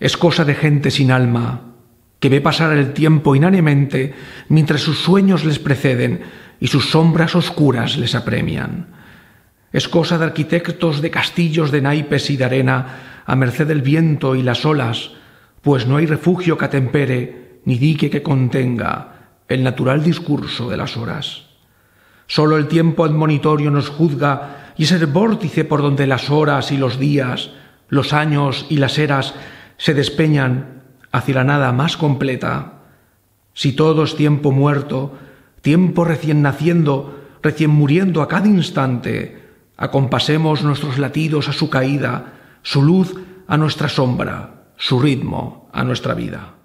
Es cosa de gente sin alma, que ve pasar el tiempo inanemente mientras sus sueños les preceden y sus sombras oscuras les apremian. Es cosa de arquitectos de castillos de naipes y de arena a merced del viento y las olas, pues no hay refugio que atempere ni dique que contenga el natural discurso de las horas. Sólo el tiempo admonitorio nos juzga y es el vórtice por donde las horas y los días, los años y las eras se despeñan hacia la nada más completa, si todo es tiempo muerto, tiempo recién naciendo, recién muriendo a cada instante, acompasemos nuestros latidos a su caída, su luz a nuestra sombra, su ritmo a nuestra vida.